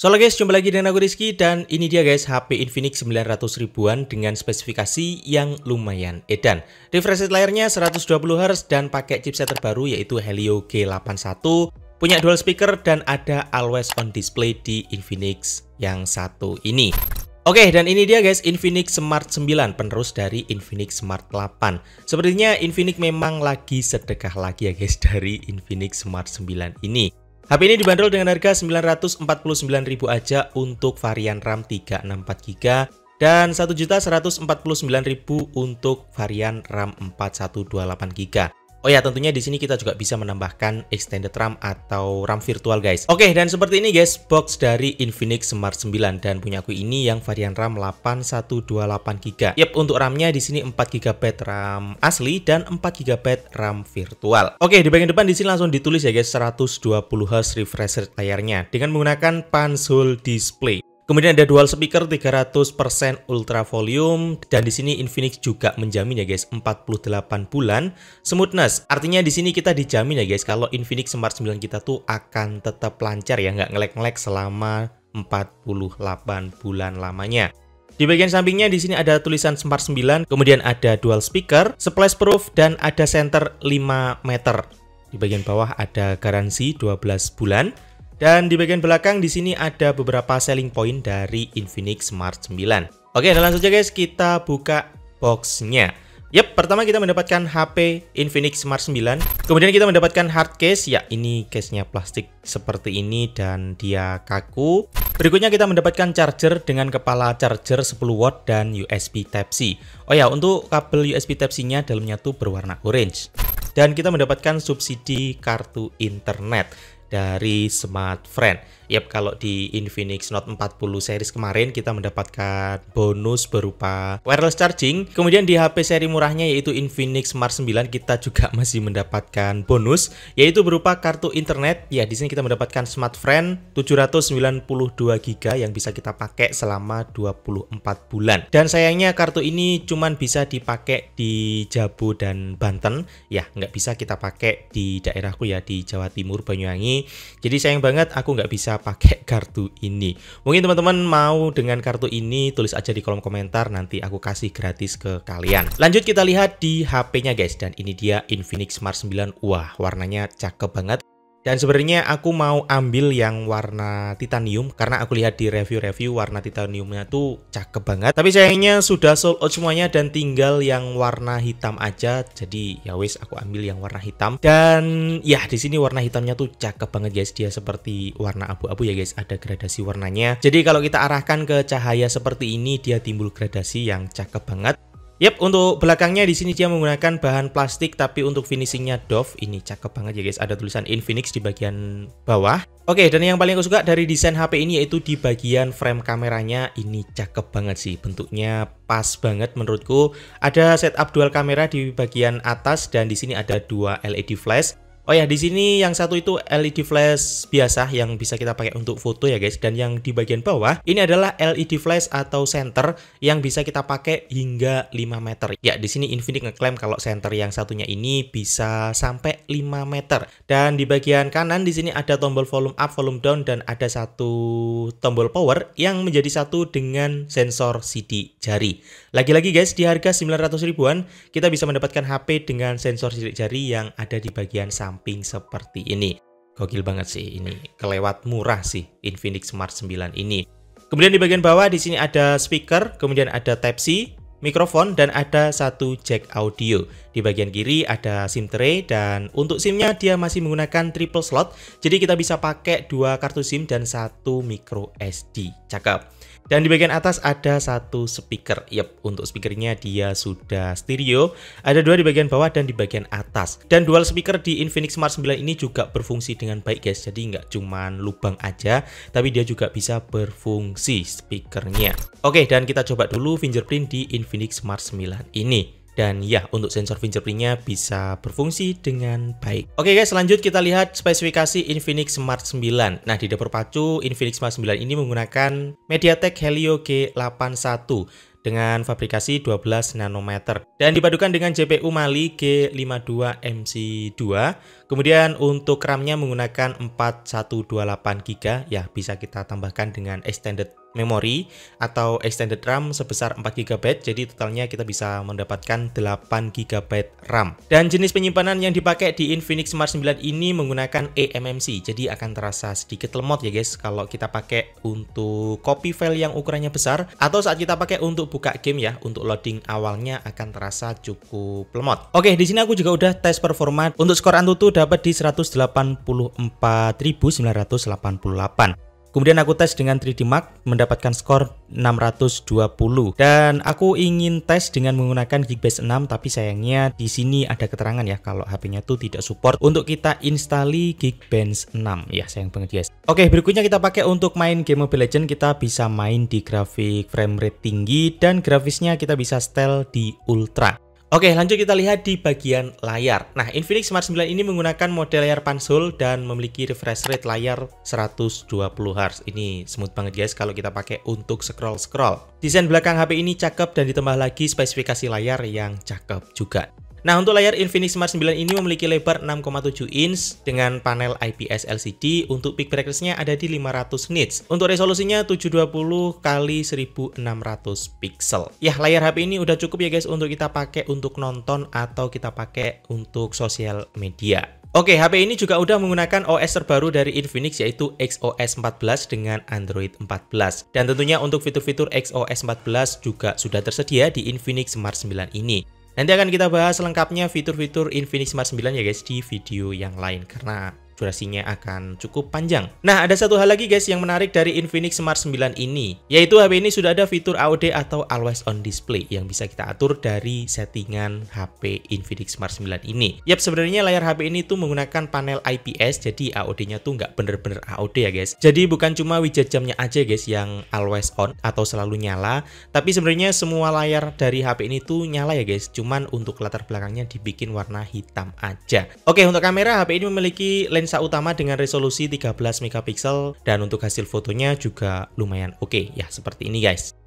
Soalnya guys, jumpa lagi dengan aku Rizky dan ini dia guys HP Infinix 900 ribuan dengan spesifikasi yang lumayan edan. Refresh rate layarnya 120Hz dan pakai chipset terbaru yaitu Helio G81, punya dual speaker dan ada always on display di Infinix yang satu ini. Oke, dan ini dia guys Infinix Smart 9 penerus dari Infinix Smart 8. Sepertinya Infinix memang lagi sedekah lagi ya guys dari Infinix Smart 9 ini. HP ini dibanderol dengan harga 949.000 aja untuk varian RAM 364GB dan 1.149.000 untuk varian RAM 4128GB. Oh ya, tentunya di sini kita juga bisa menambahkan extended RAM atau RAM virtual, guys. Oke, dan seperti ini guys, box dari Infinix Smart 9 dan punya aku ini yang varian RAM 8128GB. Yep, untuk RAM-nya di sini 4GB RAM asli dan 4GB RAM virtual. Oke, di bagian depan di sini langsung ditulis ya guys 120Hz refresh rate layarnya dengan menggunakan Punch Hole Display. Kemudian ada dual speaker 300% ultra volume dan di sini Infinix juga menjamin ya guys 48 bulan smoothness. Artinya di sini kita dijamin ya guys kalau Infinix Smart 9 kita tuh akan tetap lancar ya nggak ngelek-ngelek selama 48 bulan lamanya. Di bagian sampingnya di sini ada tulisan Smart 9, kemudian ada dual speaker, splash proof dan ada center 5 meter. Di bagian bawah ada garansi 12 bulan. Dan di bagian belakang di sini ada beberapa selling point dari Infinix Smart 9. Oke, dan langsung aja guys kita buka boxnya. Yap, pertama kita mendapatkan HP Infinix Smart 9. Kemudian kita mendapatkan hard case, ya ini case-nya plastik seperti ini dan dia kaku. Berikutnya kita mendapatkan charger dengan kepala charger 10 watt dan USB Type-C. Oh ya, untuk kabel USB Type-C-nya dalamnya tuh berwarna orange. Dan kita mendapatkan subsidi kartu internet dari Smart Friend. Yap, kalau di Infinix Note 40 series kemarin kita mendapatkan bonus berupa wireless charging. Kemudian di HP seri murahnya yaitu Infinix Smart 9 kita juga masih mendapatkan bonus yaitu berupa kartu internet. Ya, di sini kita mendapatkan Smart Friend 792 GB yang bisa kita pakai selama 24 bulan. Dan sayangnya kartu ini cuman bisa dipakai di Jabu dan Banten. Ya, nggak bisa kita pakai di daerahku ya di Jawa Timur Banyuwangi. Jadi sayang banget aku nggak bisa pakai kartu ini. Mungkin teman-teman mau dengan kartu ini tulis aja di kolom komentar nanti aku kasih gratis ke kalian. Lanjut kita lihat di HP-nya guys dan ini dia Infinix Smart 9. Wah, warnanya cakep banget. Dan sebenarnya aku mau ambil yang warna titanium karena aku lihat di review-review warna titaniumnya tuh cakep banget. Tapi sayangnya sudah sold out semuanya dan tinggal yang warna hitam aja. Jadi ya wes aku ambil yang warna hitam. Dan ya di sini warna hitamnya tuh cakep banget guys. Dia seperti warna abu-abu ya guys. Ada gradasi warnanya. Jadi kalau kita arahkan ke cahaya seperti ini dia timbul gradasi yang cakep banget. Yep, untuk belakangnya di sini dia menggunakan bahan plastik tapi untuk finishingnya Dove. Ini cakep banget ya guys, ada tulisan Infinix di bagian bawah. Oke, dan yang paling aku suka dari desain HP ini yaitu di bagian frame kameranya. Ini cakep banget sih, bentuknya pas banget menurutku. Ada setup dual kamera di bagian atas dan di sini ada dua LED flash. Oh ya, di sini yang satu itu LED flash biasa yang bisa kita pakai untuk foto ya guys. Dan yang di bagian bawah ini adalah LED flash atau center yang bisa kita pakai hingga 5 meter. Ya, di sini Infinix ngeklaim kalau center yang satunya ini bisa sampai 5 meter. Dan di bagian kanan di sini ada tombol volume up, volume down dan ada satu tombol power yang menjadi satu dengan sensor sidik jari. Lagi-lagi guys, di harga 900 ribuan kita bisa mendapatkan HP dengan sensor sidik jari yang ada di bagian samping samping seperti ini. Gokil banget sih ini, kelewat murah sih Infinix Smart 9 ini. Kemudian di bagian bawah di sini ada speaker, kemudian ada Type-C, mikrofon, dan ada satu jack audio. Di bagian kiri ada SIM tray, dan untuk SIM-nya dia masih menggunakan triple slot, jadi kita bisa pakai dua kartu SIM dan satu micro SD. Cakep. Dan di bagian atas ada satu speaker. Yep, untuk speakernya dia sudah stereo. Ada dua di bagian bawah dan di bagian atas. Dan dual speaker di Infinix Smart 9 ini juga berfungsi dengan baik guys. Jadi nggak cuma lubang aja, tapi dia juga bisa berfungsi speakernya. Oke, dan kita coba dulu fingerprint di Infinix Smart 9 ini dan ya untuk sensor fingerprintnya bisa berfungsi dengan baik oke guys selanjutnya kita lihat spesifikasi Infinix Smart 9 nah di dapur pacu Infinix Smart 9 ini menggunakan MediaTek Helio G81 dengan fabrikasi 12 nanometer dan dipadukan dengan GPU Mali G52MC2. Kemudian untuk RAM-nya menggunakan 4128GB ya bisa kita tambahkan dengan extended memori atau extended RAM sebesar 4 GB. Jadi totalnya kita bisa mendapatkan 8 GB RAM. Dan jenis penyimpanan yang dipakai di Infinix Smart 9 ini menggunakan eMMC. Jadi akan terasa sedikit lemot ya guys kalau kita pakai untuk copy file yang ukurannya besar atau saat kita pakai untuk buka game ya, untuk loading awalnya akan terasa cukup lemot. Oke, di sini aku juga udah tes performa. Untuk skor Antutu dapat di 184.988. Kemudian aku tes dengan 3D Mark mendapatkan skor 620 dan aku ingin tes dengan menggunakan Geekbench 6 tapi sayangnya di sini ada keterangan ya kalau HP-nya tuh tidak support untuk kita install Geekbench 6 ya sayang banget guys. Oke berikutnya kita pakai untuk main game Mobile Legend kita bisa main di grafik frame rate tinggi dan grafisnya kita bisa setel di ultra. Oke, lanjut kita lihat di bagian layar. Nah, Infinix Smart 9 ini menggunakan model layar pansul dan memiliki refresh rate layar 120Hz. Ini smooth banget guys kalau kita pakai untuk scroll-scroll. Desain belakang HP ini cakep dan ditambah lagi spesifikasi layar yang cakep juga. Nah, untuk layar Infinix Smart 9 ini memiliki lebar 6,7 inch dengan panel IPS LCD untuk peak brightness-nya ada di 500 nits. Untuk resolusinya 720 kali 1600 pixel. Ya, layar HP ini udah cukup ya guys untuk kita pakai untuk nonton atau kita pakai untuk sosial media. Oke, HP ini juga udah menggunakan OS terbaru dari Infinix yaitu XOS 14 dengan Android 14. Dan tentunya untuk fitur-fitur XOS 14 juga sudah tersedia di Infinix Smart 9 ini. Nanti akan kita bahas lengkapnya fitur-fitur Infinix Smart 9 ya guys di video yang lain karena durasinya akan cukup panjang. Nah, ada satu hal lagi guys yang menarik dari Infinix Smart 9 ini, yaitu HP ini sudah ada fitur AOD atau Always On Display yang bisa kita atur dari settingan HP Infinix Smart 9 ini. Yap, sebenarnya layar HP ini tuh menggunakan panel IPS, jadi AOD-nya tuh nggak bener-bener AOD ya guys. Jadi bukan cuma widget jamnya aja guys yang Always On atau selalu nyala, tapi sebenarnya semua layar dari HP ini tuh nyala ya guys, cuman untuk latar belakangnya dibikin warna hitam aja. Oke, untuk kamera HP ini memiliki lens lensa utama dengan resolusi 13 megapiksel dan untuk hasil fotonya juga lumayan oke okay. ya seperti ini guys.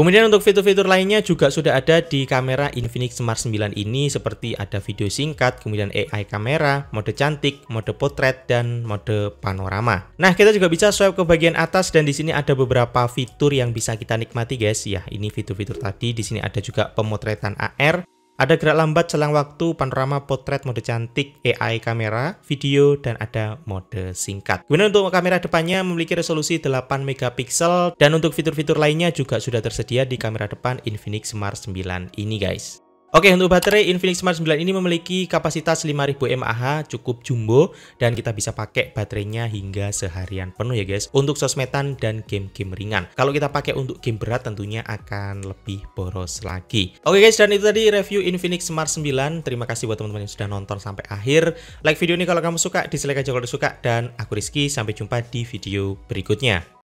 Kemudian untuk fitur-fitur lainnya juga sudah ada di kamera Infinix Smart 9 ini seperti ada video singkat, kemudian AI kamera, mode cantik, mode potret, dan mode panorama. Nah, kita juga bisa swipe ke bagian atas dan di sini ada beberapa fitur yang bisa kita nikmati guys ya. Ini fitur-fitur tadi, di sini ada juga pemotretan AR, ada gerak lambat selang waktu, panorama potret mode cantik, AI kamera, video, dan ada mode singkat. Kemudian untuk kamera depannya memiliki resolusi 8 megapiksel dan untuk fitur-fitur lainnya juga sudah tersedia di kamera depan Infinix Smart 9 ini guys. Oke, untuk baterai Infinix Smart 9 ini memiliki kapasitas 5000 mAh, cukup jumbo, dan kita bisa pakai baterainya hingga seharian penuh ya guys, untuk sosmedan dan game-game ringan. Kalau kita pakai untuk game berat tentunya akan lebih boros lagi. Oke guys, dan itu tadi review Infinix Smart 9. Terima kasih buat teman-teman yang sudah nonton sampai akhir. Like video ini kalau kamu suka, dislike aja kalau suka, dan aku Rizky, sampai jumpa di video berikutnya.